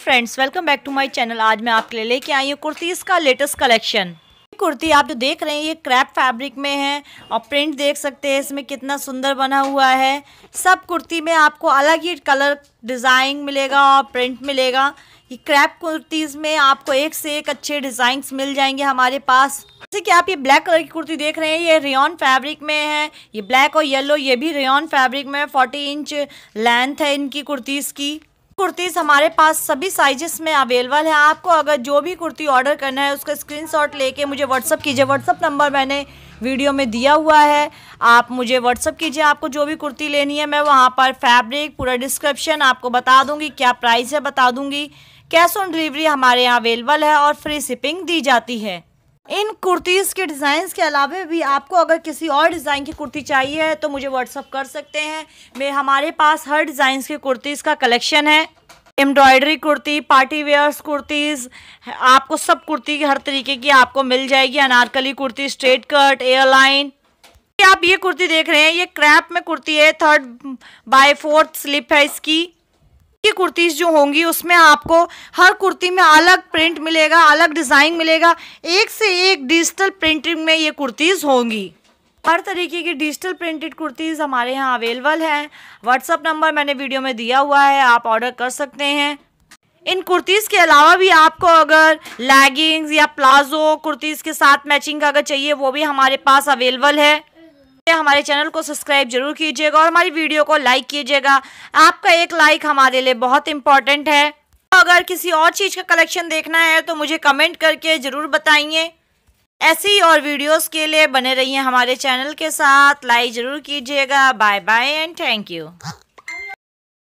friends welcome back to my channel आज मैं आपके लिए लेके आई हूँ कुर्तीज़ का लेटेस्ट कलेक्शन कुर्ती आप जो देख रहे हैं ये क्रैप फैब्रिक में है और प्रिंट देख सकते हैं इसमें कितना सुंदर बना हुआ है सब कुर्ती में आपको अलग ही कलर डिज़ाइन मिलेगा और प्रिंट मिलेगा ये क्रैप कुर्तीज़ में आपको एक से एक अच्छे डिज़ाइंस मिल जाएंगे हमारे पास जैसे कि आप ये ब्लैक कलर की कुर्ती देख रहे हैं ये रेन फैब्रिक में है ये ब्लैक और येलो ये भी रेन फैब्रिक में फोर्टी इंच लेंथ है इनकी कुर्तीज़ की कुर्तीज हमारे पास सभी साइजेस में अवेलेबल है आपको अगर जो भी कुर्ती ऑर्डर करना है उसका स्क्रीनशॉट लेके मुझे व्हाट्सअप कीजिए व्हाट्सअप नंबर मैंने वीडियो में दिया हुआ है आप मुझे व्हाट्सअप कीजिए आपको जो भी कुर्ती लेनी है मैं वहाँ पर फैब्रिक पूरा डिस्क्रिप्शन आपको बता दूँगी क्या प्राइस है बता दूँगी कैश ऑन डिलीवरी हमारे यहाँ अवेलेबल है और फ्री शिपिंग दी जाती है इन कुर्तीज़ के डिज़ाइंस के अलावा भी आपको अगर किसी और डिज़ाइन की कुर्ती चाहिए है तो मुझे व्हाट्सअप कर सकते हैं मे हमारे पास हर डिज़ाइंस के कुर्तीज़ का कलेक्शन है embroidery kurti party wears kurtis आपको सब कुर्ती हर तरीके की आपको मिल जाएगी Anarkali kurti straight cut airline आप ये कुर्ती देख रहे हैं ये क्रैप में कुर्ती है थर्ड बाय फोर्थ स्लिप है इसकी की कुर्तीज़ जो होंगी उसमें आपको हर कुर्ती में अलग प्रिंट मिलेगा अलग डिज़ाइन मिलेगा एक से एक डिजिटल प्रिंटिंग में ये कुर्तीज़ होंगी हर तरीके की डिजिटल प्रिंटेड कुर्तीज़ हमारे यहाँ अवेलेबल हैं व्हाट्सअप नंबर मैंने वीडियो में दिया हुआ है आप ऑर्डर कर सकते हैं इन कुर्तीज़ के अलावा भी आपको अगर लैगिंग्स या प्लाजो कुर्तीज़ के साथ मैचिंग का अगर चाहिए वो भी हमारे पास अवेलेबल है हमारे चैनल को सब्सक्राइब जरूर कीजिएगा और हमारी वीडियो को लाइक कीजिएगा आपका एक लाइक हमारे लिए बहुत इंपॉर्टेंट है अगर किसी और चीज़ का कलेक्शन देखना है तो मुझे कमेंट करके ज़रूर बताइए ऐसी और वीडियोस के लिए बने रहिए हमारे चैनल के साथ लाइक ज़रूर कीजिएगा bye bye and thank you